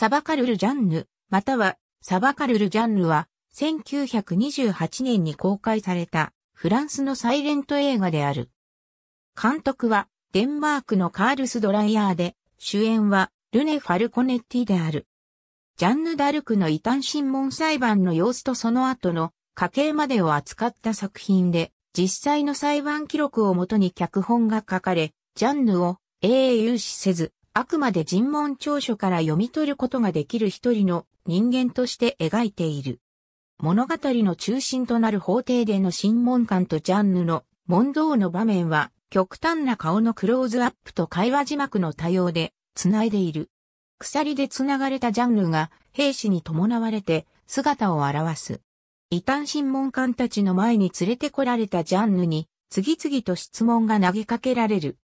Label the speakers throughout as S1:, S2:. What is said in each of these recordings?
S1: サバカルルジャンヌ、またはサバカルルジャンヌは、1928年に公開されたフランスのサイレント映画である。監督はデンマークのカールス・ドライヤーで、主演はルネ・ファルコネッティである。ジャンヌ・ダルクの異端審問裁判の様子とその後の家計までを扱った作品で、実際の裁判記録をもとに脚本が書かれ、ジャンヌを英雄視せず、あくまで尋問調書から読み取ることができる一人の人間として描いている。物語の中心となる法廷での審問官とジャンヌの問答の場面は極端な顔のクローズアップと会話字幕の多様で繋いでいる。鎖で繋がれたジャンヌが兵士に伴われて姿を現す。異端審問官たちの前に連れてこられたジャンヌに次々と質問が投げかけられる。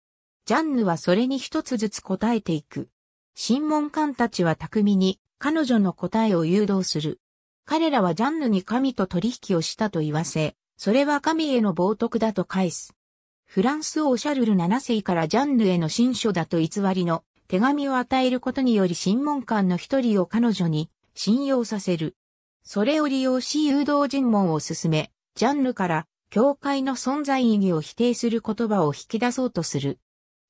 S1: ジャンヌはそれに一つずつ答えていく。審問官たちは巧みに彼女の答えを誘導する。彼らはジャンヌに神と取引をしたと言わせ、それは神への冒涜だと返す。フランス王シャルル7世からジャンヌへの新書だと偽りの手紙を与えることにより審問官の一人を彼女に信用させる。それを利用し誘導尋問を進め、ジャンヌから教会の存在意義を否定する言葉を引き出そうとする。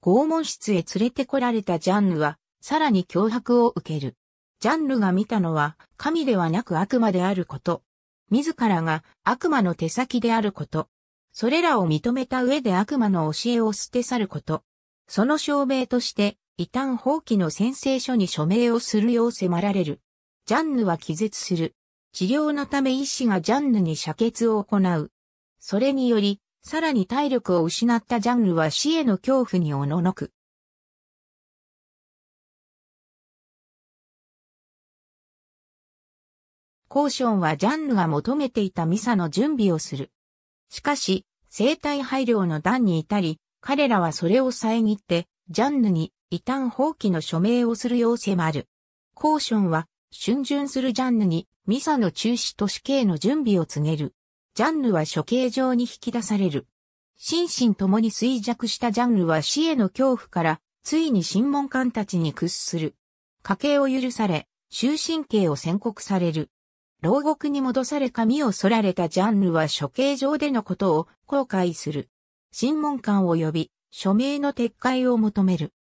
S1: 拷問室へ連れてこられたジャンヌは、さらに脅迫を受ける。ジャンヌが見たのは、神ではなく悪魔であること。自らが悪魔の手先であること。それらを認めた上で悪魔の教えを捨て去ること。その証明として、異端放棄の宣誓書に署名をするよう迫られる。ジャンヌは気絶する。治療のため医師がジャンヌに射血を行う。それにより、さらに体力を失ったジャンルは死への恐怖におののく。コーションはジャンルが求めていたミサの準備をする。しかし、生体配慮の段に至り、彼らはそれを遮って、ジャンヌに異端放棄の署名をするよう迫る。コーションは、春巡するジャンヌにミサの中止と死刑の準備を告げる。ジャンヌは処刑場に引き出される。心身ともに衰弱したジャンヌは死への恐怖から、ついに審問官たちに屈する。家計を許され、終身刑を宣告される。牢獄に戻され髪を剃られたジャンヌは処刑場でのことを後悔する。審問官を呼び、署名の撤回を求める。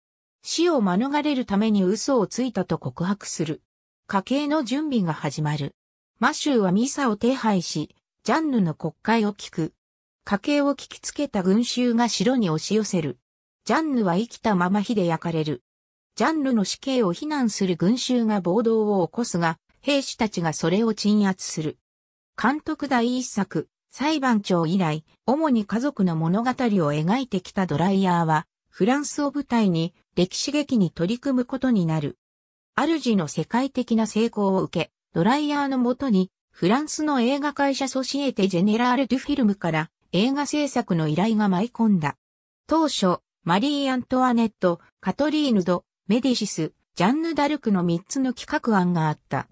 S1: 死を免れるために嘘をついたと告白する。家計の準備が始まる。マシューはミサを手配し、ジャンヌの国会を聞く。家計を聞きつけた群衆が城に押し寄せる。ジャンヌは生きたまま火で焼かれる。ジャンヌの死刑を非難する群衆が暴動を起こすが、兵士たちがそれを鎮圧する。監督第一作、裁判長以来、主に家族の物語を描いてきたドライヤーは、フランスを舞台に歴史劇に取り組むことになる。主の世界的な成功を受け、ドライヤーのもとにフランスの映画会社ソシエテ・ジェネラール・ドゥ・フィルムから映画制作の依頼が舞い込んだ。当初、マリー・アントワネット、カトリーヌド、メディシス、ジャンヌ・ダルクの3つの企画案があった。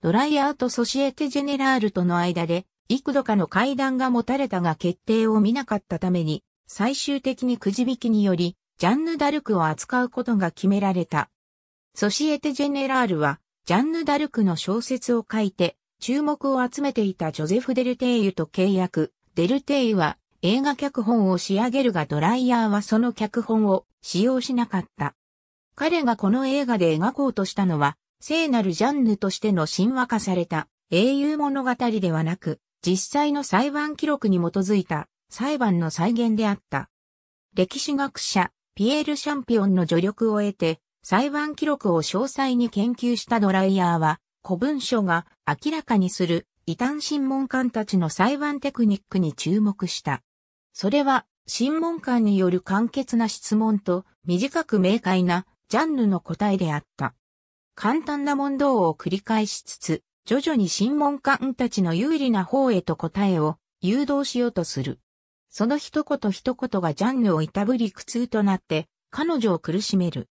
S1: ドライアート・ソシエテ・ジェネラールとの間で、幾度かの会談が持たれたが決定を見なかったために、最終的にくじ引きにより、ジャンヌ・ダルクを扱うことが決められた。ソシエテ・ジェネラールは、ジャンヌ・ダルクの小説を書いて、注目を集めていたジョゼフ・デルテイユと契約。デルテイユは映画脚本を仕上げるがドライヤーはその脚本を使用しなかった。彼がこの映画で描こうとしたのは、聖なるジャンヌとしての神話化された英雄物語ではなく、実際の裁判記録に基づいた裁判の再現であった。歴史学者、ピエール・シャンピオンの助力を得て、裁判記録を詳細に研究したドライヤーは、古文書が明らかにする異端審問官たちの裁判テクニックに注目した。それは、審問官による簡潔な質問と短く明快なジャンルの答えであった。簡単な問答を繰り返しつつ、徐々に審問官たちの有利な方へと答えを誘導しようとする。その一言一言がジャンヌをいたぶり苦痛となって、彼女を苦しめる。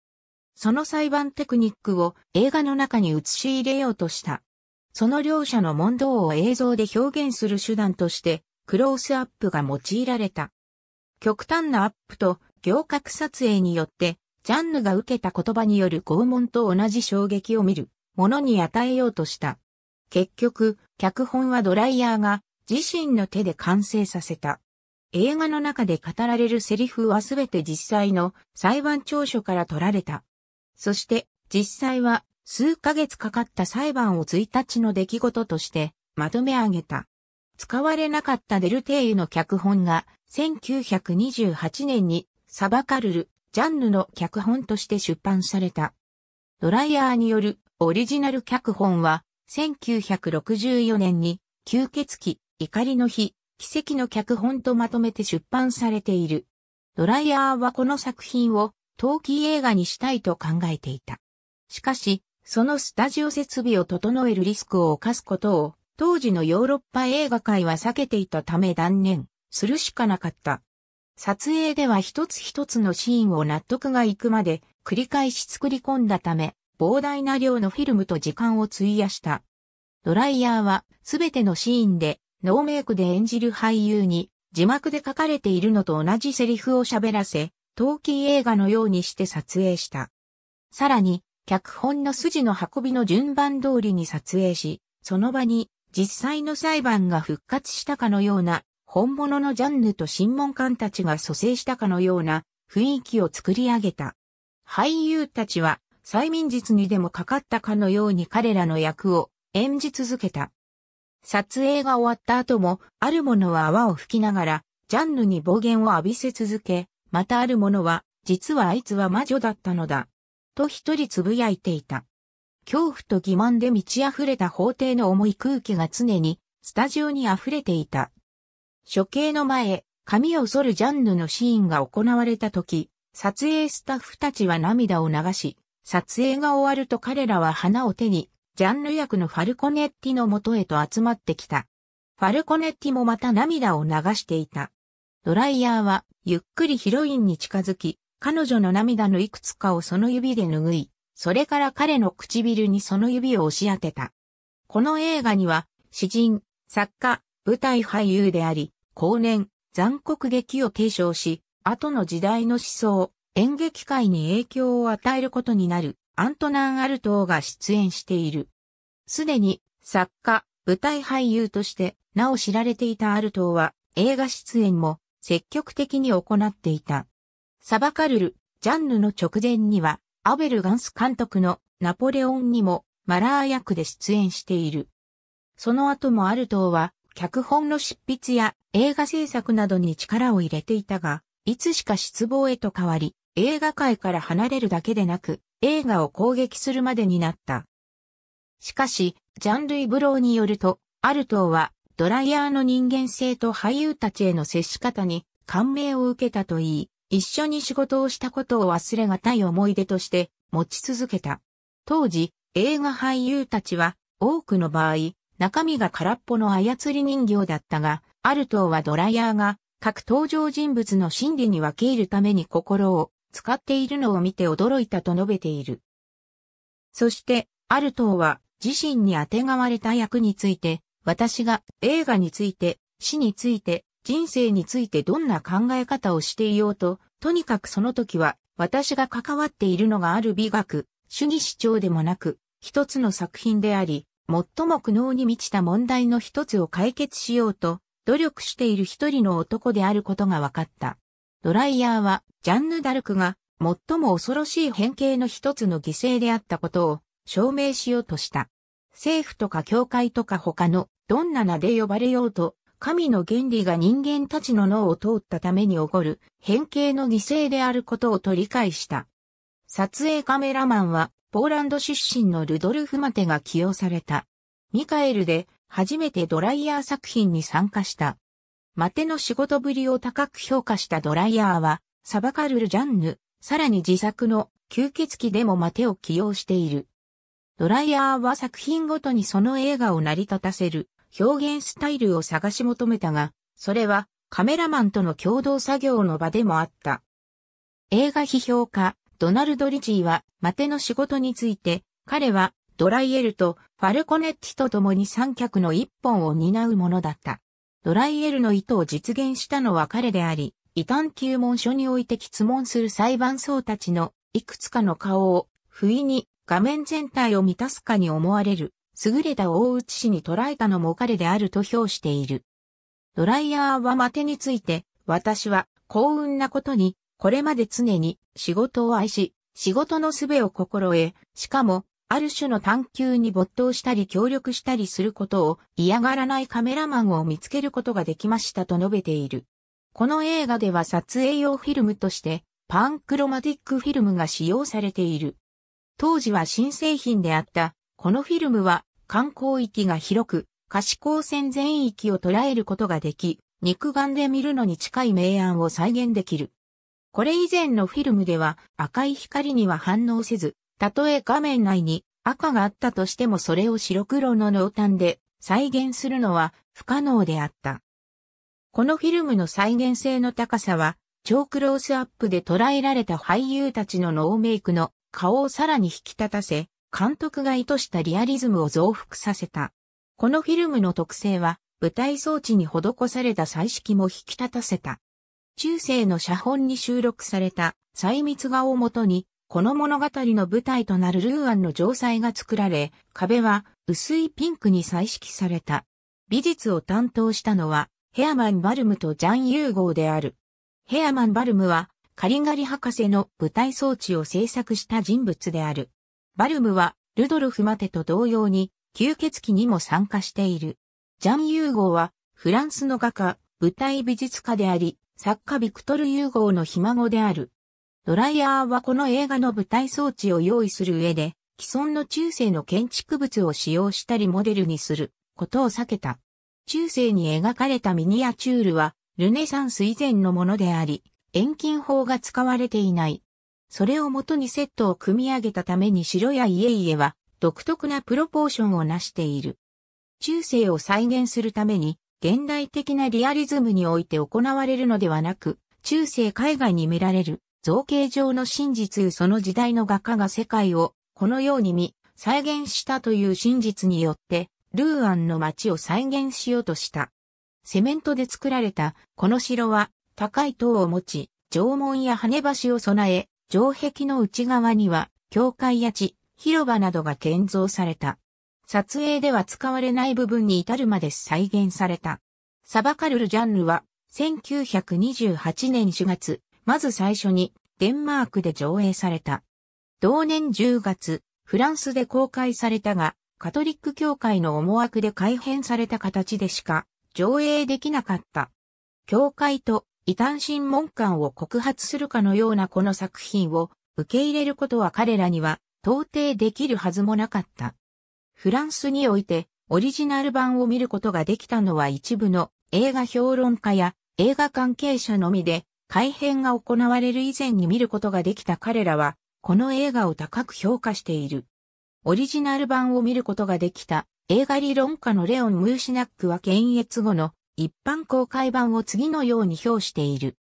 S1: その裁判テクニックを映画の中に映し入れようとした。その両者の問答を映像で表現する手段として、クロースアップが用いられた。極端なアップと行革撮影によって、ジャンヌが受けた言葉による拷問と同じ衝撃を見るものに与えようとした。結局、脚本はドライヤーが自身の手で完成させた。映画の中で語られるセリフはすべて実際の裁判調書から取られた。そして実際は数ヶ月かかった裁判を1日の出来事としてまとめ上げた。使われなかったデルテイユの脚本が1928年にサバカルル・ジャンヌの脚本として出版された。ドライヤーによるオリジナル脚本は1964年に吸血鬼、怒りの日、奇跡の脚本とまとめて出版されている。ドライヤーはこの作品を陶器映画にしたいと考えていた。しかし、そのスタジオ設備を整えるリスクを犯すことを、当時のヨーロッパ映画界は避けていたため断念、するしかなかった。撮影では一つ一つのシーンを納得がいくまで繰り返し作り込んだため、膨大な量のフィルムと時間を費やした。ドライヤーはすべてのシーンでノーメイクで演じる俳優に字幕で書かれているのと同じセリフを喋らせ、陶器映画のようにして撮影した。さらに、脚本の筋の運びの順番通りに撮影し、その場に実際の裁判が復活したかのような、本物のジャンヌと審問官たちが蘇生したかのような雰囲気を作り上げた。俳優たちは催眠術にでもかかったかのように彼らの役を演じ続けた。撮影が終わった後も、ある者は泡を吹きながら、ジャンヌに暴言を浴びせ続け、またある者は、実はあいつは魔女だったのだ。と一人つぶやいていた。恐怖と欺瞞で満ち溢れた法廷の重い空気が常に、スタジオに溢れていた。処刑の前、髪を剃るジャンヌのシーンが行われた時、撮影スタッフたちは涙を流し、撮影が終わると彼らは花を手に、ジャンヌ役のファルコネッティの元へと集まってきた。ファルコネッティもまた涙を流していた。ドライヤーはゆっくりヒロインに近づき、彼女の涙のいくつかをその指で拭い、それから彼の唇にその指を押し当てた。この映画には、詩人、作家、舞台俳優であり、後年、残酷劇を提唱し、後の時代の思想、演劇界に影響を与えることになる、アントナン・アルトーが出演している。すでに、作家、舞台俳優として、なお知られていたアルトーは、映画出演も、積極的に行っていた。サバカルル、ジャンヌの直前には、アベル・ガンス監督のナポレオンにもマラー役で出演している。その後もアルトーは、脚本の執筆や映画制作などに力を入れていたが、いつしか失望へと変わり、映画界から離れるだけでなく、映画を攻撃するまでになった。しかし、ジャン・ルイ・ブローによると、アルトーはドライヤーの人間性と俳優たちへの接し方に感銘を受けたといい、一緒に仕事をしたことを忘れがたい思い出として持ち続けた。当時、映画俳優たちは多くの場合、中身が空っぽの操り人形だったが、アルトーはドライヤーが各登場人物の心理に分け入るために心を使っているのを見て驚いたと述べている。そして、アルトーは自身に当てがわれた役について私が映画について、死について、人生についてどんな考え方をしていようと、とにかくその時は、私が関わっているのがある美学、主義主張でもなく、一つの作品であり、最も苦悩に満ちた問題の一つを解決しようと、努力している一人の男であることが分かった。ドライヤーは、ジャンヌ・ダルクが、最も恐ろしい変形の一つの犠牲であったことを、証明しようとした。政府とか教会とか他のどんな名で呼ばれようと、神の原理が人間たちの脳を通ったために起こる変形の犠牲であることをと理解した。撮影カメラマンは、ポーランド出身のルドルフ・マテが起用された。ミカエルで初めてドライヤー作品に参加した。マテの仕事ぶりを高く評価したドライヤーは、サバカルル・ジャンヌ、さらに自作の吸血鬼でもマテを起用している。ドライヤーは作品ごとにその映画を成り立たせる表現スタイルを探し求めたが、それはカメラマンとの共同作業の場でもあった。映画批評家、ドナルド・リジーは、マテの仕事について、彼は、ドライエルとファルコネッティと共に三脚の一本を担うものだった。ドライエルの意図を実現したのは彼であり、異端級問書において質問する裁判層たちのいくつかの顔を、不意に画面全体を満たすかに思われる優れた大内氏に捉えたのも彼であると評している。ドライヤーはマテについて、私は幸運なことに、これまで常に仕事を愛し、仕事の術を心得、しかも、ある種の探求に没頭したり協力したりすることを嫌がらないカメラマンを見つけることができましたと述べている。この映画では撮影用フィルムとしてパンクロマティックフィルムが使用されている。当時は新製品であったこのフィルムは観光域が広く、可視光線全域を捉えることができ、肉眼で見るのに近い明暗を再現できる。これ以前のフィルムでは赤い光には反応せず、たとえ画面内に赤があったとしてもそれを白黒の濃淡で再現するのは不可能であった。このフィルムの再現性の高さは、超クロースアップで捉えられた俳優たちのノーメイクの顔をさらに引き立たせ、監督が意図したリアリズムを増幅させた。このフィルムの特性は、舞台装置に施された彩色も引き立たせた。中世の写本に収録された細密画をもとに、この物語の舞台となるルーアンの城塞が作られ、壁は薄いピンクに彩色された。美術を担当したのは、ヘアマン・バルムとジャン・ユーゴーである。ヘアマン・バルムは、カリンガリ博士の舞台装置を制作した人物である。バルムは、ルドルフ・マテと同様に、吸血鬼にも参加している。ジャン・ユーゴーは、フランスの画家、舞台美術家であり、作家ビクトル・ユーゴーのひ孫である。ドライヤーはこの映画の舞台装置を用意する上で、既存の中世の建築物を使用したりモデルにすることを避けた。中世に描かれたミニアチュールは、ルネサンス以前のものであり、遠近法が使われていない。それをもとにセットを組み上げたために城や家々は独特なプロポーションを成している。中世を再現するために現代的なリアリズムにおいて行われるのではなく、中世海外に見られる造形上の真実その時代の画家が世界をこのように見、再現したという真実によって、ルーアンの街を再現しようとした。セメントで作られたこの城は高い塔を持ち、城門や跳ね橋を備え、城壁の内側には、教会や地、広場などが建造された。撮影では使われない部分に至るまで再現された。サバカルルジャンルは、1928年4月、まず最初に、デンマークで上映された。同年10月、フランスで公開されたが、カトリック教会の思惑で改変された形でしか上映できなかった。教会と異端審問官を告発するかのようなこの作品を受け入れることは彼らには到底できるはずもなかった。フランスにおいてオリジナル版を見ることができたのは一部の映画評論家や映画関係者のみで改編が行われる以前に見ることができた彼らはこの映画を高く評価している。オリジナル版を見ることができた映画理論家のレオン・ムーシナックは検閲後の一般公開版を次のように表している。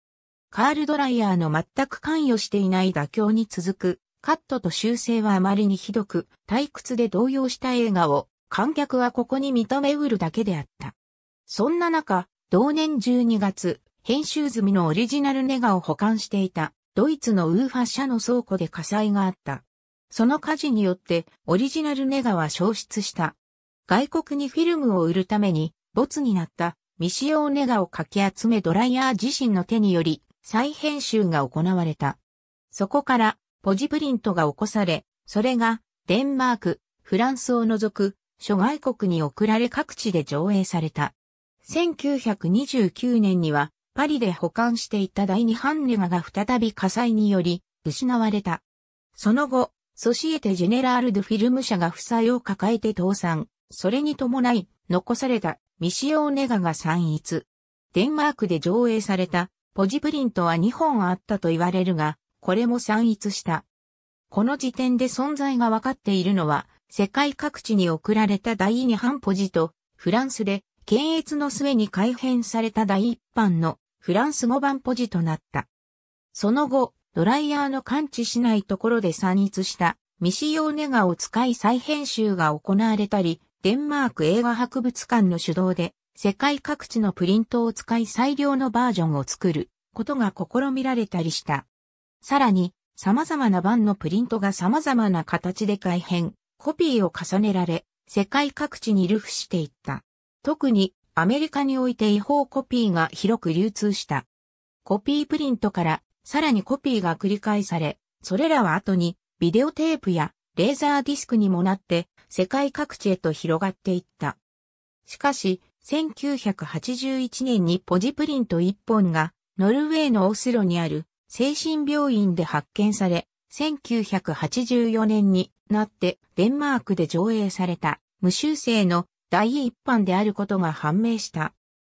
S1: カール・ドライヤーの全く関与していない妥協に続く、カットと修正はあまりにひどく、退屈で動揺した映画を、観客はここに認めうるだけであった。そんな中、同年12月、編集済みのオリジナルネガを保管していた、ドイツのウーファ社の倉庫で火災があった。その火事によって、オリジナルネガは消失した。外国にフィルムを売るために、没になった未使用ネガをかき集めドライヤー自身の手により再編集が行われた。そこからポジプリントが起こされ、それがデンマーク、フランスを除く諸外国に送られ各地で上映された。1929年にはパリで保管していた第二版ネガが再び火災により失われた。その後、ソシエテ・ジェネラール・ド・フィルム社が負債を抱えて倒産。それに伴い、残された未使用ネガが散逸。デンマークで上映されたポジプリントは2本あったと言われるが、これも散逸した。この時点で存在が分かっているのは、世界各地に送られた第2版ポジと、フランスで、検閲の末に改編された第1版のフランス語版ポジとなった。その後、ドライヤーの感知しないところで散逸した未使用ネガを使い再編集が行われたり、デンマーク映画博物館の主導で、世界各地のプリントを使い最良のバージョンを作ることが試みられたりした。さらに、様々な版のプリントが様々な形で改変、コピーを重ねられ、世界各地に流布していった。特に、アメリカにおいて違法コピーが広く流通した。コピープリントから、さらにコピーが繰り返され、それらは後に、ビデオテープやレーザーディスクにもなって、世界各地へと広がっていった。しかし、1981年にポジプリント1本が、ノルウェーのオスロにある精神病院で発見され、1984年になってデンマークで上映された無修正の第一版であることが判明した。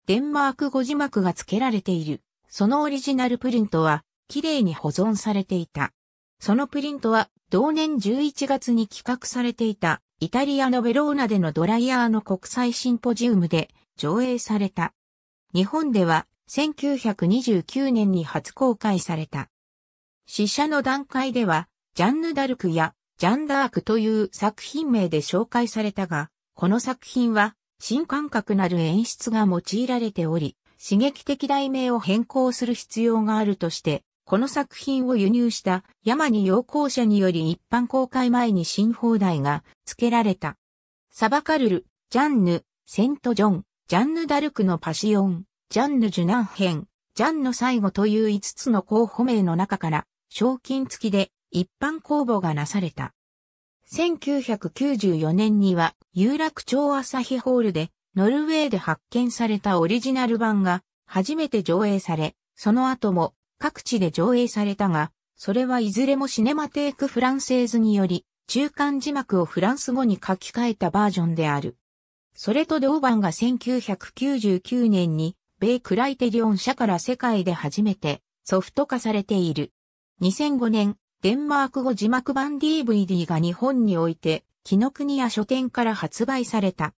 S1: デンマーク語字幕が付けられている。そのオリジナルプリントは綺麗に保存されていた。そのプリントは同年11月に企画されていたイタリアのベローナでのドライヤーの国際シンポジウムで上映された。日本では1929年に初公開された。試写の段階では、ジャンヌ・ダルクやジャンダークという作品名で紹介されたが、この作品は新感覚なる演出が用いられており、刺激的題名を変更する必要があるとしてこの作品を輸入した山に陽光社により一般公開前に新放題が付けられた。サバカルル、ジャンヌ、セントジョン、ジャンヌ・ダルクのパシオン、ジャンヌ・ジュナン編、ジャンヌ最後という5つの候補名の中から賞金付きで一般公募がなされた。1994年には有楽町朝日ホールでノルウェーで発見されたオリジナル版が初めて上映され、その後も各地で上映されたが、それはいずれもシネマテークフランセーズにより、中間字幕をフランス語に書き換えたバージョンである。それと同版が1999年に、米クライテリオン社から世界で初めてソフト化されている。2005年、デンマーク語字幕版 DVD が日本において、木の国や書店から発売された。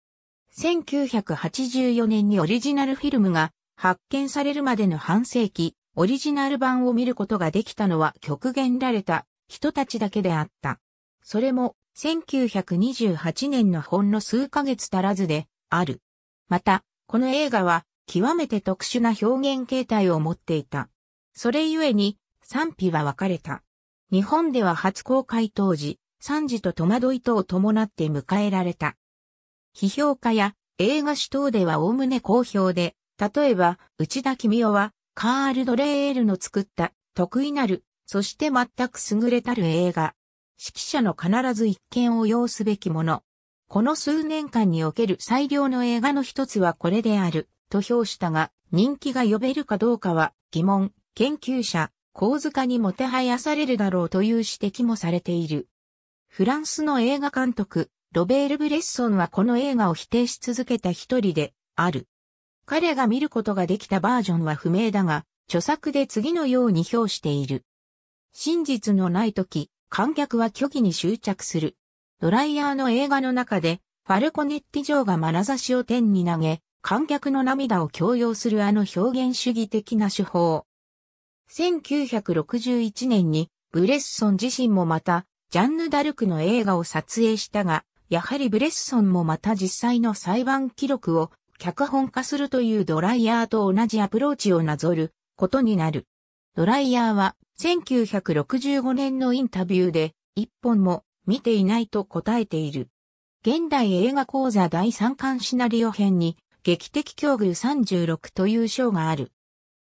S1: 1984年にオリジナルフィルムが発見されるまでの半世紀、オリジナル版を見ることができたのは極限られた人たちだけであった。それも1928年のほんの数ヶ月足らずである。また、この映画は極めて特殊な表現形態を持っていた。それゆえに賛否は分かれた。日本では初公開当時、賛辞と戸惑いとを伴って迎えられた。批評家や映画主等では概ね好評で、例えば内田君夫はカール・ドレーエルの作った得意なる、そして全く優れたる映画。指揮者の必ず一見を要すべきもの。この数年間における最良の映画の一つはこれである、と評したが、人気が呼べるかどうかは疑問、研究者、構図化にもてはやされるだろうという指摘もされている。フランスの映画監督、ロベール・ブレッソンはこの映画を否定し続けた一人で、ある。彼が見ることができたバージョンは不明だが、著作で次のように評している。真実のない時、観客は虚偽に執着する。ドライヤーの映画の中で、ファルコネッティ城が眼差しを天に投げ、観客の涙を強要するあの表現主義的な手法。1961年に、ブレッソン自身もまた、ジャンヌ・ダルクの映画を撮影したが、やはりブレッソンもまた実際の裁判記録を脚本化するというドライヤーと同じアプローチをなぞることになる。ドライヤーは1965年のインタビューで一本も見ていないと答えている。現代映画講座第3巻シナリオ編に劇的境遇36という章がある。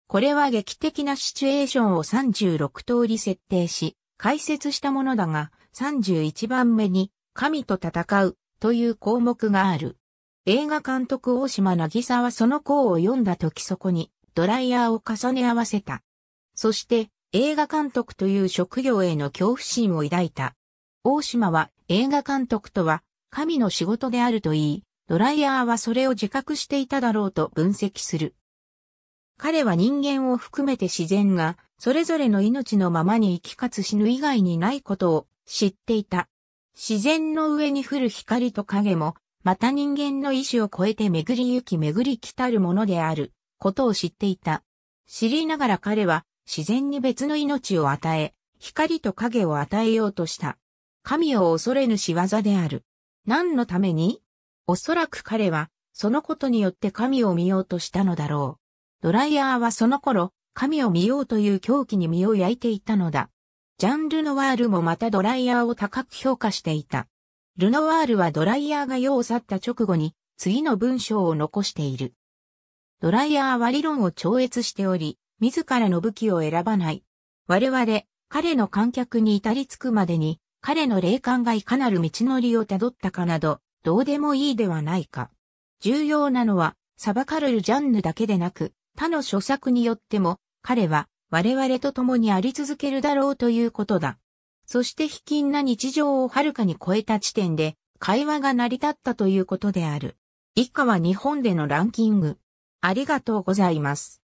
S1: これは劇的なシチュエーションを36通り設定し、解説したものだが、31番目に神と戦うという項目がある。映画監督大島渚はその項を読んだ時そこにドライヤーを重ね合わせた。そして映画監督という職業への恐怖心を抱いた。大島は映画監督とは神の仕事であると言い、ドライヤーはそれを自覚していただろうと分析する。彼は人間を含めて自然がそれぞれの命のままに生きかつ死ぬ以外にないことを知っていた。自然の上に降る光と影もまた人間の意志を超えて巡り行き巡り来たるものである、ことを知っていた。知りながら彼は、自然に別の命を与え、光と影を与えようとした。神を恐れぬ仕業である。何のためにおそらく彼は、そのことによって神を見ようとしたのだろう。ドライヤーはその頃、神を見ようという狂気に身を焼いていたのだ。ジャンルのワールもまたドライヤーを高く評価していた。ルノワールはドライヤーが世を去った直後に次の文章を残している。ドライヤーは理論を超越しており、自らの武器を選ばない。我々、彼の観客に至り着くまでに、彼の霊感がいかなる道のりをたどったかなど、どうでもいいではないか。重要なのは、サバカルル・ジャンヌだけでなく、他の著作によっても、彼は、我々と共にあり続けるだろうということだ。そして卑近な日常を遥かに超えた地点で会話が成り立ったということである。以下は日本でのランキング。ありがとうございます。